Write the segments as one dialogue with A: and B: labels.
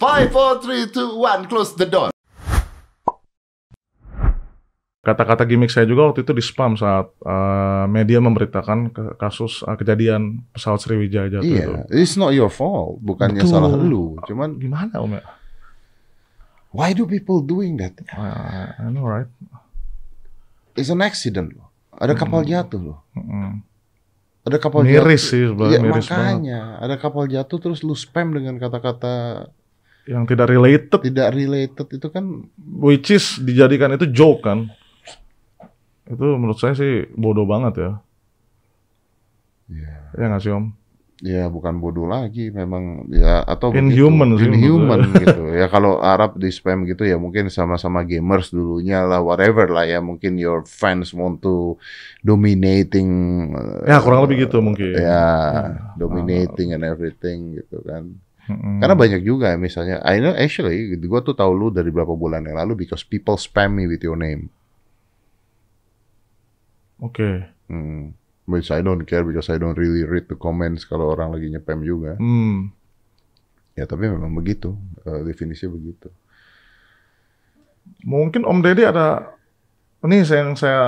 A: Five, four, three, two, one, close the door.
B: Kata-kata gimmick saya juga waktu itu di spam saat uh, media memberitakan ke kasus uh, kejadian pesawat Sriwijaya jatuh iya, itu.
A: It's not your fault, bukannya Betul. salah lu. Cuman gimana Om ya? Why do people doing that? Uh, I know right. It's an accident loh. Ada kapal mm. jatuh loh. Mm Ada kapal miris jatuh. sih, ya, miris makanya banget. ada kapal jatuh terus lu spam dengan kata-kata
B: yang tidak related tidak related itu kan which is dijadikan itu joke kan itu menurut saya sih bodoh banget ya yeah. ya nggak sih om
A: ya bukan bodoh lagi memang ya atau inhuman begitu. sih inhuman gitu ya kalau Arab di spam gitu ya mungkin sama-sama gamers dulunya lah whatever lah ya mungkin your fans want to dominating ya kurang uh, lebih gitu mungkin ya, ya. dominating uh, and everything gitu kan hmm Karena banyak juga misalnya, I know actually, gue tuh tahu lu dari berapa bulan yang lalu because people spam me with your name. Oke. Okay. Hmm. But I don't care because I don't really read the comments kalau orang lagi nyepam juga. Hmm. Ya tapi memang begitu, uh, definisi begitu.
B: Mungkin Om Deddy ada, ini yang saya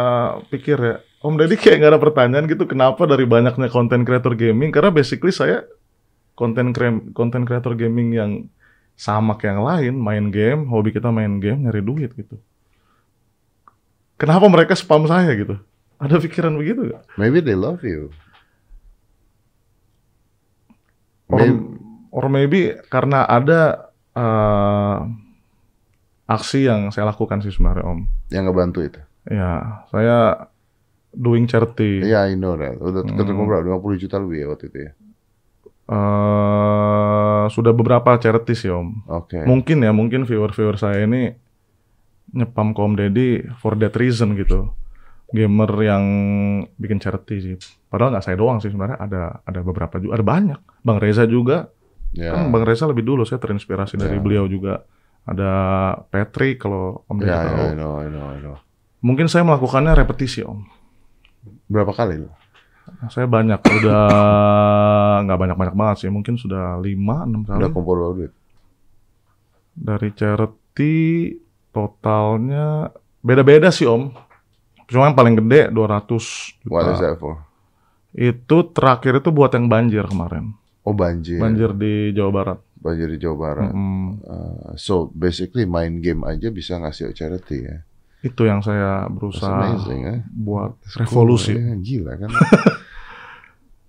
B: pikir ya, Om Deddy kayak nggak ada pertanyaan gitu kenapa dari banyaknya konten creator gaming karena basically saya konten konten kreator gaming yang sama kayak yang lain, main game, hobi kita main game, nyari duit gitu. Kenapa mereka spam saya gitu? Ada pikiran begitu gak?
A: Maybe they love you.
B: Or, maybe. or maybe karena ada uh, aksi yang saya lakukan sih sebenarnya Om. Yang ngebantu itu? Ya, saya doing charity. Ya yeah, I know that. Udah ketemu berapa lima puluh
A: juta lebih ya waktu itu ya.
B: Uh, sudah beberapa charity ya om.
A: Oke. Okay. Mungkin
B: ya, mungkin viewer-viewer saya ini nyepam ke om deddy for that reason gitu. Gamer yang bikin charity sih. Padahal nggak saya doang sih sebenarnya ada ada beberapa juga, ada banyak. Bang Reza juga. Yeah. Kan Bang Reza lebih dulu saya terinspirasi yeah. dari ya. beliau juga. Ada Patrick kalau om deddy yeah, ya, tahu. Yeah, I know, I know, I know. Mungkin saya melakukannya repetisi om. Berapa kali? Loh? Saya banyak, udah nggak banyak-banyak banget sih, mungkin sudah lima enam kali. Udah kumpul berapa duit? Dari charity totalnya beda-beda sih Om. Cuma yang paling gede dua ratus Itu terakhir itu buat yang banjir kemarin. Oh banjir. Banjir di Jawa Barat.
A: Banjir di Jawa Barat. Mm -hmm. uh, so basically main game aja bisa ngasih charity ya.
B: Itu yang saya
A: berusaha amazing, eh? buat revolusi. Cool, eh? ya, gila kan.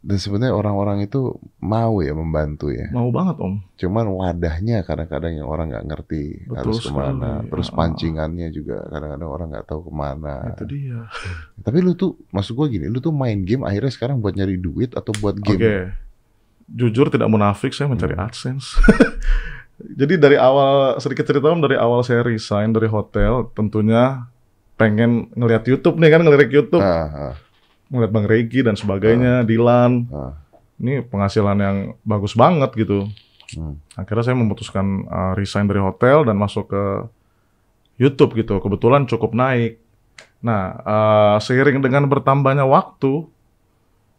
A: Dan sebenarnya orang-orang itu mau ya membantu ya. Mau banget om. Cuman wadahnya kadang-kadang yang orang nggak ngerti Betul harus kemana. Sekali, Terus ah, ah, ah. pancingannya juga kadang-kadang orang nggak tahu kemana. Itu dia. Tapi lu tuh, maksud gua gini, lu tuh main game akhirnya sekarang buat nyari duit atau buat game? Okay. Jujur tidak munafik, saya mencari hmm. adsense. Jadi
B: dari awal sedikit cerita om dari awal saya resign dari hotel tentunya pengen ngelihat YouTube nih kan ngelirik YouTube. Ah, ah. Ngeliat Bang Regi dan sebagainya, ah. Dilan. Ah. Ini penghasilan yang bagus banget gitu. Hmm. Akhirnya saya memutuskan uh, resign dari hotel dan masuk ke YouTube gitu. Kebetulan cukup naik. Nah, uh, seiring dengan bertambahnya waktu,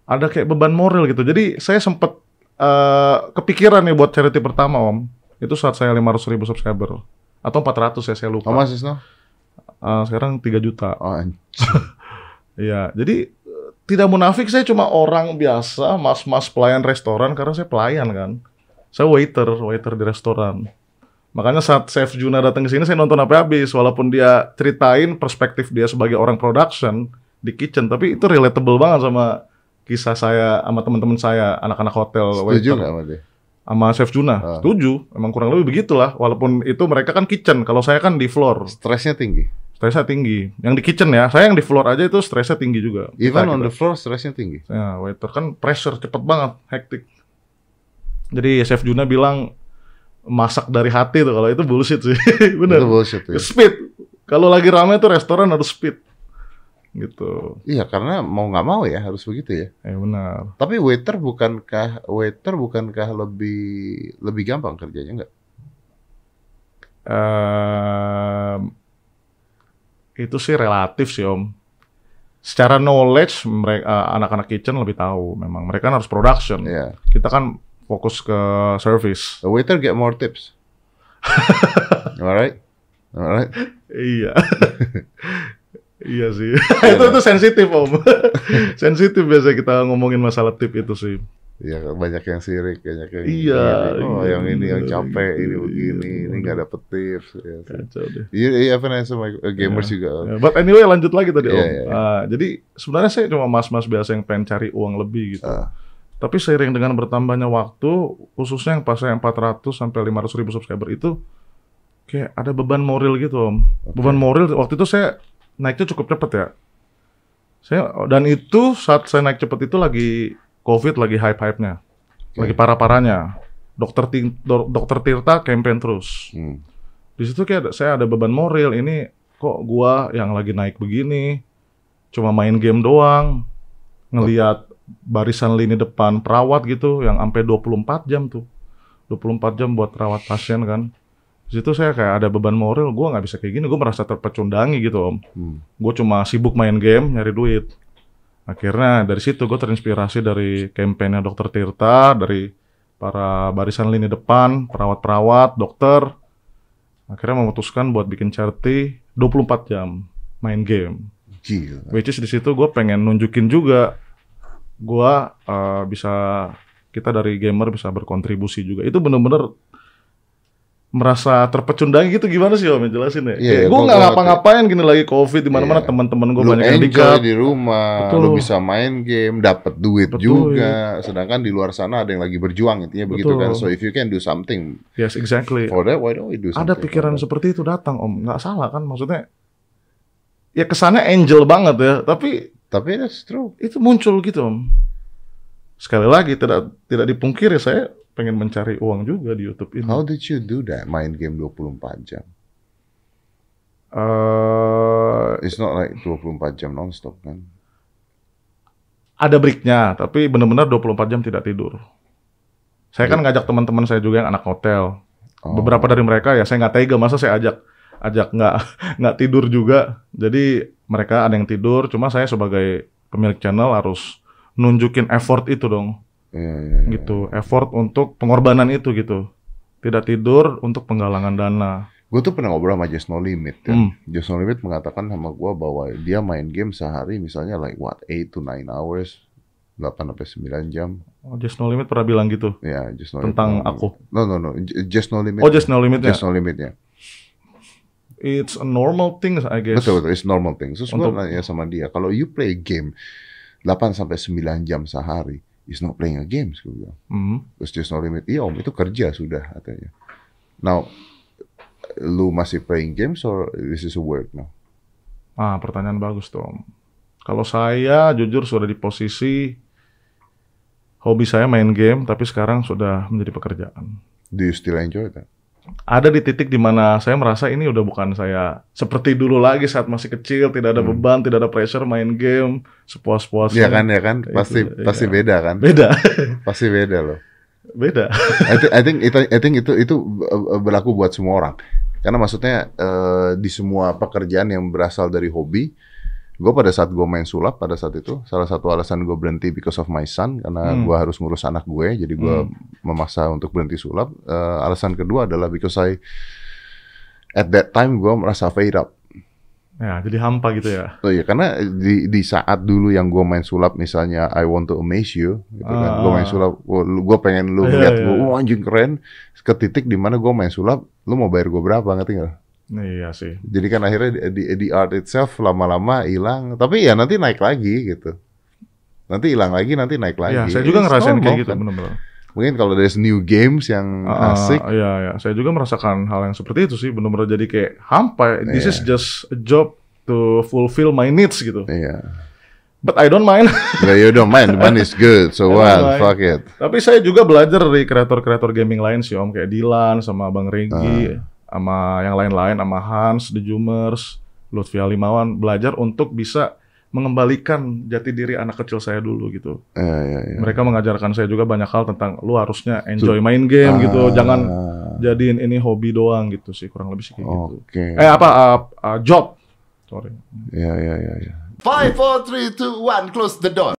B: ada kayak beban moral gitu. Jadi saya sempat uh, ah, kepikiran nih buat charity pertama om. Itu saat saya lima ratus ribu subscriber. Atau 400 ya, saya lupa. Oh, much Uh, sekarang tiga juta. Oh, Iya, jadi eh, tidak munafik saya cuma orang biasa, mas-mas pelayan restoran karena saya pelayan kan. Saya waiter, waiter di restoran. Makanya saat Chef Juna datang ke sini saya nonton apa habis walaupun dia ceritain perspektif dia sebagai orang production di kitchen tapi itu relatable banget sama kisah saya sama teman-teman saya anak-anak hotel Setuju waiter. dia? sama Chef Juna. Uh. Setuju, emang kurang lebih begitulah. Walaupun itu mereka kan kitchen, kalau saya kan di floor. Stresnya tinggi. Stresnya tinggi. Yang di kitchen ya, saya yang di floor aja itu stresnya tinggi juga. Even kita, on kita. the floor stresnya tinggi. Ya, waiter kan pressure cepet banget, hektik. Jadi Chef Juna bilang masak dari hati tuh kalau itu bullshit sih. benar. bullshit. Ya. Speed. Kalau lagi ramai tuh restoran harus speed
A: gitu. Iya karena mau nggak mau ya harus begitu ya. Ya benar. Tapi waiter bukankah waiter bukankah lebih lebih gampang kerjanya nggak? Um, itu sih relatif
B: sih om. Secara knowledge mereka eh, anak-anak kitchen lebih tahu memang mereka kan
A: harus production. Yeah. Kita kan fokus ke service. The waiter get more tips. Alright. Alright. Iya.
B: Iya sih. Ya, itu iya. itu sensitif om. sensitif biasa kita ngomongin masalah tip itu
A: sih. Iya banyak yang sirik, banyak yang iya, ini. oh iya, yang ini iya, yang capek iya, ini begini, iya, ini nggak dapet tips. Iya, deh. Iya, iya apa namanya sama gamers iya. juga. Iya. But anyway lanjut lagi tadi iya, om. Iya.
B: Nah, jadi sebenarnya saya cuma mas-mas biasa yang pengen cari uang lebih gitu. Uh. Tapi seiring dengan bertambahnya waktu, khususnya yang pas saya 400 sampai 500 ribu subscriber itu, kayak ada beban moral gitu om. Okay. Beban moral waktu itu saya naiknya cukup cepat ya. Saya dan itu saat saya naik cepat itu lagi COVID lagi hype-hype-nya. Okay. Lagi parah-parahnya. Dokter Dokter Tirta campaign terus. Hmm. Di situ kayak ada, saya ada beban moral ini kok gua yang lagi naik begini cuma main game doang ngelihat barisan lini depan perawat gitu yang sampai 24 jam tuh. 24 jam buat rawat pasien kan situ saya kayak ada beban moral gue nggak bisa kayak gini gue merasa terpecundangi gitu om hmm. gue cuma sibuk main game nyari duit akhirnya dari situ gue terinspirasi dari kampanye dokter Tirta dari para barisan lini depan perawat-perawat dokter akhirnya memutuskan buat bikin charity 24 jam main game Gila. which is di situ gue pengen nunjukin juga gue uh, bisa kita dari gamer bisa berkontribusi juga itu bener-bener merasa terpecundang gitu gimana sih om jelasin ya? Yeah, gue nggak ngapa-ngapain gini lagi covid di mana-mana yeah. teman-teman gue banyak yang dikat. di
A: rumah, Betul. lu bisa main game, dapat duit Betul. juga, iya. sedangkan di luar sana ada yang lagi berjuang intinya begitu kan. So if you can do something, yes exactly. For that why don't we do something? Ada
B: pikiran seperti itu datang om, nggak salah kan maksudnya? Ya kesannya angel banget ya, tapi tapi that's true. Itu muncul gitu om. Sekali
A: lagi tidak
B: tidak dipungkiri saya pengen mencari uang juga di YouTube ini. How did you do that?
A: Main game 24 jam. Uh, It's not like 24 jam nonstop kan?
B: Ada breaknya, tapi benar-benar 24 jam tidak tidur. Saya kan iya. ngajak teman-teman saya juga yang anak hotel. Oh. Beberapa dari mereka ya saya nggak tega masa saya ajak ajak nggak nggak tidur juga. Jadi mereka ada yang tidur, cuma saya sebagai pemilik channel harus nunjukin effort itu dong yeah. Iya, iya. Gitu, effort untuk pengorbanan itu gitu.
A: Tidak tidur untuk penggalangan dana. Gue tuh pernah ngobrol sama Just No Limit ya. Mm. Just No Limit mengatakan sama gue bahwa dia main game sehari misalnya like what eight to nine hours 8 sampai 9 jam.
B: Oh, Just No Limit pernah bilang gitu. Ya, yeah,
A: Just No Tentang Limit. aku. No, no, no. Just No Limit. Oh, Just No Limit ya. Just No Limit ya. It's a normal thing, I guess. Betul, betul. It's normal thing. Terus Untuk... gue sama dia, kalau you play game 8 sampai 9 jam sehari, it's not playing a game, gue bilang. Mm. It's just no limit. Iya om, itu kerja sudah katanya. Now, lu masih playing games or this is a work now? Ah, pertanyaan bagus tuh
B: om. Kalau saya jujur sudah di posisi hobi saya main game, tapi sekarang sudah menjadi pekerjaan.
A: Do you still enjoy that?
B: ada di titik di mana saya merasa ini udah bukan saya seperti dulu lagi saat masih kecil tidak ada hmm. beban tidak ada pressure main game sepuas-puasnya ya kan ya kan pasti itu, pasti ya. beda kan beda
A: pasti beda loh beda I think I think, it, I think itu itu eh, berlaku buat semua orang karena maksudnya uh, di semua pekerjaan yang berasal dari hobi gue pada saat gue main sulap pada saat itu salah satu alasan gue berhenti because of my son karena hmm. gue harus ngurus anak gue jadi gue hmm. memaksa untuk berhenti sulap uh, alasan kedua adalah because I at that time gue merasa fade up
B: Ya, jadi hampa gitu ya.
A: Oh iya, karena di di saat dulu yang gue main sulap misalnya I want to amaze you gitu kan. ah. kan. Gue main sulap, gue pengen lu iya, lihat yeah. Iya. gue, oh, anjing keren. Ke titik dimana gue main sulap, lu mau bayar gue berapa nggak tinggal Iya sih. Jadi kan akhirnya di, di, art itself lama-lama hilang. Tapi ya nanti naik lagi gitu. Nanti hilang lagi, nanti naik iya, lagi. Ya, saya juga It's ngerasain kayak gitu, kan. benar-benar. Mungkin kalau dari new games yang uh, asik. Iya, iya. Saya juga merasakan
B: hal yang seperti itu sih. Benar-benar jadi kayak hampa. This is iya. just a job to fulfill my needs gitu. Iya. Yeah. But I don't mind.
A: yeah, you don't mind. The money is good. So what? Fuck it.
B: Tapi saya juga belajar dari kreator-kreator gaming lain sih om. Kayak Dilan sama Bang Regi. Uh sama yang lain-lain sama Hans, The Jumers, Lutfi Halimawan belajar untuk bisa mengembalikan jati diri anak kecil saya dulu gitu. Ya, ya, ya. Mereka mengajarkan saya juga banyak hal tentang lu harusnya enjoy main game gitu, ah. gitu, jangan jadiin ini hobi doang gitu sih kurang lebih sih kayak okay. gitu. Eh apa uh, uh, job?
A: Sorry. Ya ya
B: ya ya. Five,
A: four, three, two, one, close the door.